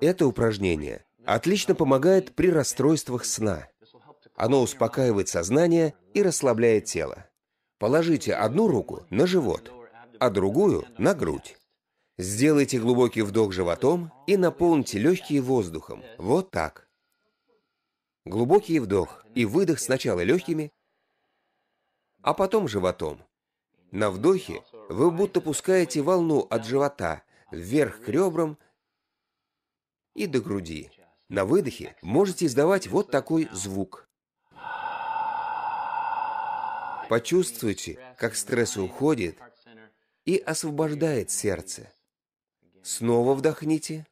Это упражнение отлично помогает при расстройствах сна. Оно успокаивает сознание и расслабляет тело. Положите одну руку на живот, а другую на грудь. Сделайте глубокий вдох животом и наполните легкие воздухом. Вот так. Глубокий вдох и выдох сначала легкими, а потом животом. На вдохе вы будто пускаете волну от живота вверх к ребрам и до груди. На выдохе можете издавать вот такой звук. Почувствуйте, как стресс уходит и освобождает сердце. Снова вдохните.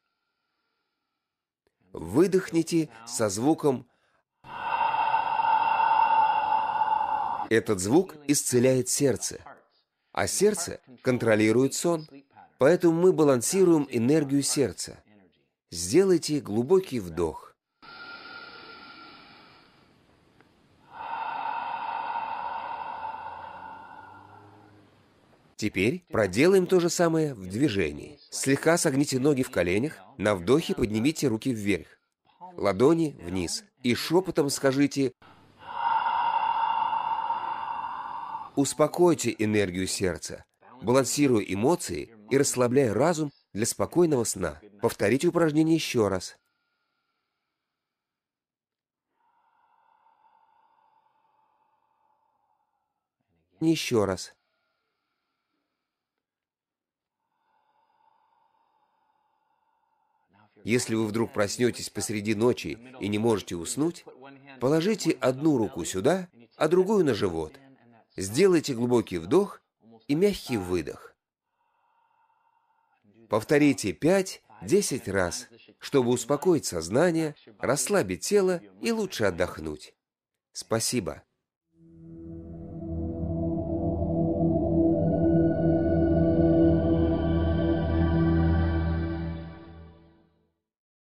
Выдохните со звуком Этот звук исцеляет сердце, а сердце контролирует сон. Поэтому мы балансируем энергию сердца сделайте глубокий вдох. Теперь проделаем то же самое в движении. Слегка согните ноги в коленях, на вдохе поднимите руки вверх, ладони вниз и шепотом скажите Успокойте энергию сердца, балансируя эмоции и расслабляя разум для спокойного сна. Повторите упражнение еще раз. Еще раз. Если вы вдруг проснетесь посреди ночи и не можете уснуть, положите одну руку сюда, а другую на живот. Сделайте глубокий вдох и мягкий выдох. Повторите 5-10 раз, чтобы успокоить сознание, расслабить тело и лучше отдохнуть. Спасибо.